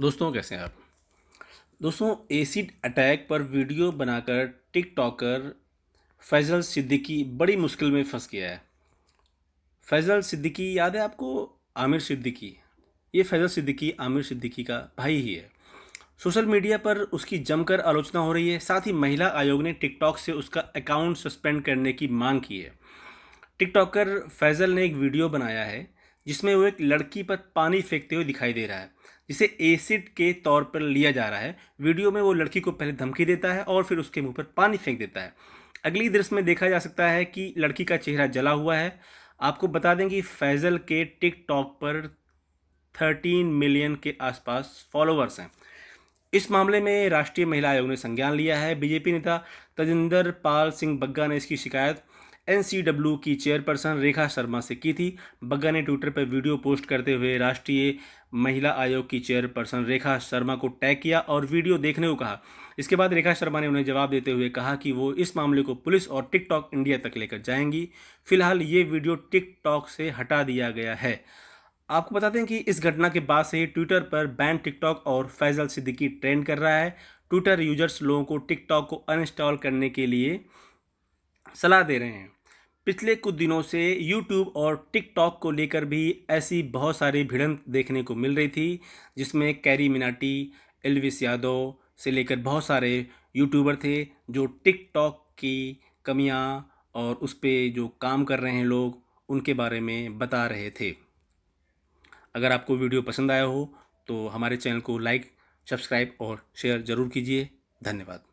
दोस्तों कैसे हैं आप दोस्तों एसिड अटैक पर वीडियो बनाकर टिकटॉकर फैज़ल सिद्दीकी बड़ी मुश्किल में फंस गया है फैज़ल सिद्दीकी याद है आपको आमिर सिद्दीकी ये फैज़ल सिद्दीकी आमिर सिद्दीकी का भाई ही है सोशल मीडिया पर उसकी जमकर आलोचना हो रही है साथ ही महिला आयोग ने टिकटॉक से उसका अकाउंट सस्पेंड करने की मांग की है टिकटॉकर फैज़ल ने एक वीडियो बनाया है जिसमें वो एक लड़की पर पानी फेंकते हुए दिखाई दे रहा है जिसे एसिड के तौर पर लिया जा रहा है वीडियो में वो लड़की को पहले धमकी देता है और फिर उसके मुंह पर पानी फेंक देता है अगली दृश्य में देखा जा सकता है कि लड़की का चेहरा जला हुआ है आपको बता दें कि फैज़ल के टिकटॉक पर थर्टीन मिलियन के आसपास फॉलोअर्स हैं इस मामले में राष्ट्रीय महिला आयोग ने संज्ञान लिया है बीजेपी नेता तजिंदर पाल सिंह बग्गा ने इसकी शिकायत एनसीडब्ल्यू की चेयरपर्सन रेखा शर्मा से की थी बग्गा ने ट्विटर पर वीडियो पोस्ट करते हुए राष्ट्रीय महिला आयोग की चेयरपर्सन रेखा शर्मा को टैग किया और वीडियो देखने को कहा इसके बाद रेखा शर्मा ने उन्हें जवाब देते हुए कहा कि वो इस मामले को पुलिस और टिकटॉक इंडिया तक लेकर जाएंगी फिलहाल ये वीडियो टिकटॉक से हटा दिया गया है आपको बता दें कि इस घटना के बाद से ही ट्विटर पर बैन टिकटॉक और फैजल सिद्दीकी ट्रेंड कर रहा है ट्विटर यूजर्स लोगों को टिकटॉक को अनइंस्टॉल करने के लिए सलाह दे रहे हैं पिछले कुछ दिनों से YouTube और TikTok को लेकर भी ऐसी बहुत सारी भिड़ंत देखने को मिल रही थी जिसमें कैरी मिनाटी एलविस यादव से लेकर बहुत सारे यूट्यूबर थे जो TikTok की कमियां और उस पर जो काम कर रहे हैं लोग उनके बारे में बता रहे थे अगर आपको वीडियो पसंद आया हो तो हमारे चैनल को लाइक सब्सक्राइब और शेयर ज़रूर कीजिए धन्यवाद